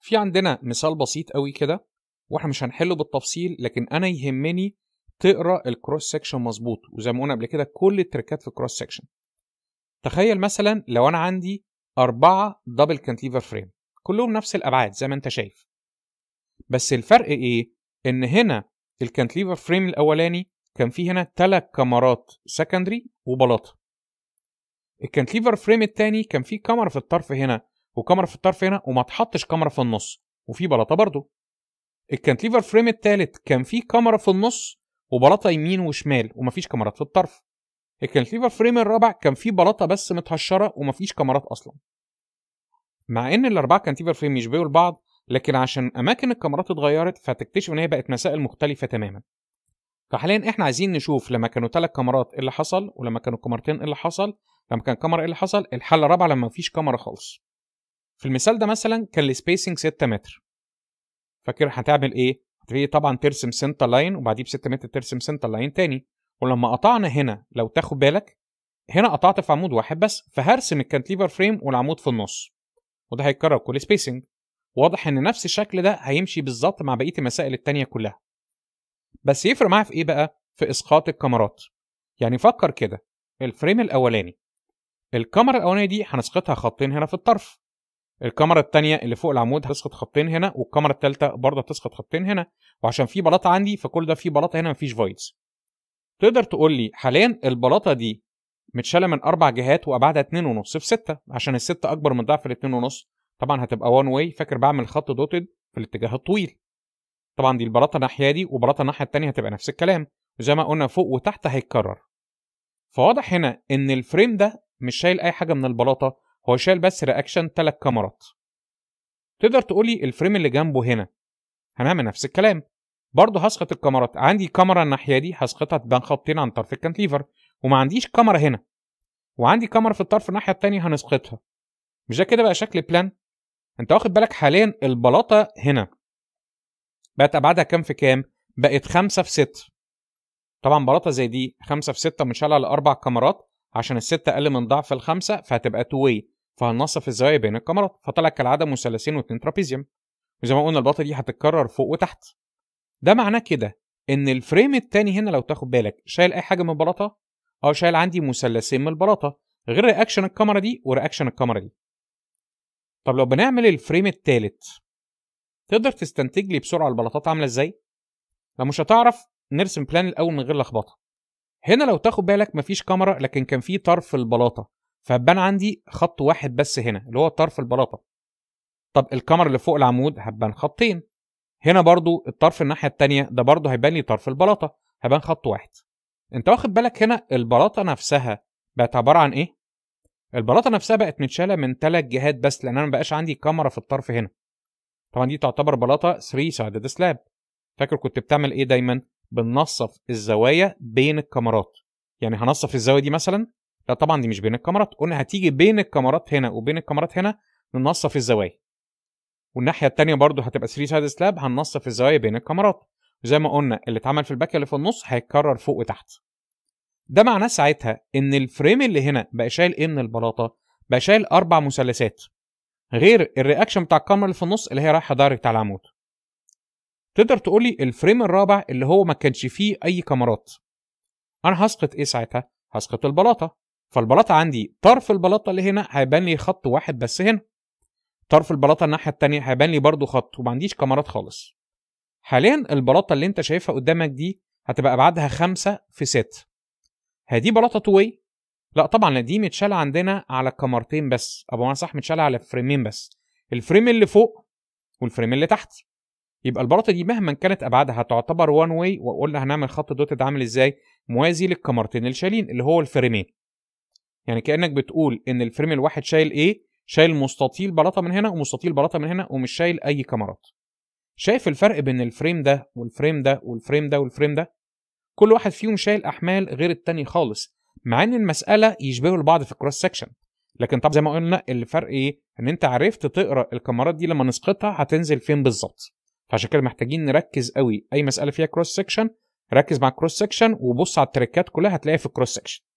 في عندنا مثال بسيط قوي كده واحنا مش هنحله بالتفصيل لكن انا يهمني تقرا الكروس سكشن مظبوط وزي ما قلنا قبل كده كل التركات في الكروس سكشن تخيل مثلا لو انا عندي أربعة دبل كانتليفر فريم كلهم نفس الأبعاد زي ما أنت شايف بس الفرق إيه؟ إن هنا الكانتليفر فريم الأولاني كان فيه هنا تلات كاميرات سكندري وبلاطة الكانتليفر فريم الثاني كان فيه كاميرا في الطرف هنا وكاميرا في الطرف هنا وما تحطش كاميرا في النص وفي بلاطه برضو الكانتليفر فريم الثالث كان فيه كاميرا في النص وبلاطه يمين وشمال ومفيش كاميرات في الطرف الكانتليفر فريم الرابع كان فيه بلاطه بس متهشره ومفيش كاميرات اصلا مع ان الاربعه كانتليفر فريم يشبهوا لبعض لكن عشان اماكن الكاميرات اتغيرت فتكتشف ان هي بقت مسائل مختلفه تماما فحاليا احنا عايزين نشوف لما كانوا ثلاث كاميرات ايه اللي حصل ولما كانوا كاميرتين ايه اللي حصل لما كان كاميرا ايه اللي حصل الحاله الرابعه لما مفيش كاميرا خالص في المثال ده مثلا كان السبيسنج 6 متر فاكر هتعمل ايه هتبتدي طبعا ترسم سنتر لاين وبعديه ب 6 متر ترسم سنتر لاين تاني ولما قطعنا هنا لو تاخد بالك هنا قطعت في عمود واحد بس فهرسم الكانتليفر فريم والعمود في النص وده هيتكرر كل سبيسنج واضح ان نفس الشكل ده هيمشي بالظبط مع بقيه المسائل التانية كلها بس يفرق معاها في ايه بقى في اسقاط الكاميرات يعني فكر كده الفريم الاولاني الكاميرا الاولانيه دي هنسقطها خطين هنا في الطرف الكاميرا الثانيه اللي فوق العمود هتسقط خطين هنا والكاميرا الثالثه برضه هتسقط خطين هنا وعشان في بلاطه عندي فكل ده في بلاطه هنا مفيش فايدز تقدر تقول لي حاليا البلاطه دي متشاله من اربع جهات وابعادها 2.5 في 6 عشان ال6 اكبر من ضعف ال2.5 طبعا هتبقى وان واي فاكر بعمل خط دوتد في الاتجاه الطويل طبعا دي البلاطه الناحيه دي وبلاطه الناحيه الثانيه هتبقى نفس الكلام وزي ما قلنا فوق وتحت هيتكرر فواضح هنا ان الفريم ده مش شايل اي حاجه من البلاطه هو شال بس رياكشن تلات كاميرات تقدر تقولي الفريم اللي جنبه هنا هنعمل نفس الكلام برضه هسقط الكاميرات عندي كاميرا الناحيه دي هسقطها تبان خطين عن طرف الكانتليفر وما عنديش كاميرا هنا وعندي كاميرا في الطرف الناحيه الثانيه هنسقطها مش ده كده بقى شكل بلان انت واخد بالك حاليا البلاطه هنا بقت ابعادها كام في كام بقت خمسة في ستة طبعا بلاطه زي دي خمسة في ستة على لاربع كاميرات عشان الستة اقل من ضعف الخمسة فهتبقى تو واي فهننصف الزوايا بين الكاميرات فطلع كالعادة مثلثين واتنين ترابيزيوم وزي ما قلنا البطه دي هتتكرر فوق وتحت ده معناه كده ان الفريم التاني هنا لو تاخد بالك شايل اي حاجه من البلاطه او شايل عندي مثلثين من البلاطه غير رياكشن الكاميرا دي ورياكشن الكاميرا دي طب لو بنعمل الفريم التالت تقدر تستنتج لي بسرعه البلاطات عامله ازاي لو مش هتعرف نرسم بلان الاول من غير لخبطه هنا لو تاخد بالك مفيش كاميرا لكن كان في طرف البلاطه فهتبان عندي خط واحد بس هنا اللي هو طرف البلاطه طب الكاميرا اللي فوق العمود هبان خطين هنا برضو الطرف الناحيه الثانيه ده برضو هيبان لي طرف البلاطه هبان خط واحد انت واخد بالك هنا البلاطه نفسها بقت عباره عن ايه البلاطه نفسها بقت متشاله من ثلاث جهات بس لان انا ما بقاش عندي كاميرا في الطرف هنا طبعا دي تعتبر بلاطه 3 سايدد سلاب فاكر كنت بتعمل ايه دايما بننصف الزوايا بين الكاميرات يعني هنصف الزاويه دي مثلا لا طبعا دي مش بين الكاميرات قلنا هتيجي بين الكاميرات هنا وبين الكاميرات هنا ننصف الزوايا والناحيه الثانيه برضو هتبقى 3 سايد سلاب هننصف الزوايا بين الكاميرات زي ما قلنا اللي اتعمل في الباك اللي في النص هيتكرر فوق وتحت ده معناه ساعتها ان الفريم اللي هنا بقى شايل ايه من البلاطه بقى شايل اربع مثلثات غير الرياكشن بتاع الكاميرا اللي في النص اللي هي رايحه دايركت على العمود تقدر تقول لي الفريم الرابع اللي هو ما كانش فيه اي كاميرات انا هسقط ايه ساعتها هسقط البلاطه فالبلاطه عندي طرف البلاطه اللي هنا هيبان لي خط واحد بس هنا طرف البلاطه الناحيه التانية هيبان لي برضو خط وما عنديش كاميرات خالص حاليا البلاطه اللي انت شايفها قدامك دي هتبقى ابعادها خمسة في ست هدي بلاطه توي لا طبعا دي متشالة عندنا على كاميرتين بس ابو صح متشالة على فريمين بس الفريم اللي فوق والفريم اللي تحت يبقى البلاطه دي مهما كانت ابعادها هتعتبر وان واي وقلنا هنعمل خط دوتد عامل ازاي موازي للكاميرتين الشالين اللي هو الفريمين يعني كانك بتقول ان الفريم الواحد شايل ايه شايل مستطيل بلاطه من هنا ومستطيل بلاطه من هنا ومش شايل اي كاميرات شايف الفرق بين الفريم ده والفريم ده والفريم ده والفريم ده كل واحد فيهم شايل احمال غير التاني خالص مع ان المساله يشبهوا لبعض في الكروس سكشن لكن طبعا زي ما قلنا الفرق ايه ان انت عرفت تقرا الكاميرات دي لما نسقطها هتنزل فين بالظبط فعشان كده محتاجين نركز قوي اي مساله فيها كروس سكشن ركز مع الكروس سكشن وبص على التريكات كلها هتلاقيها في الكروس سكشن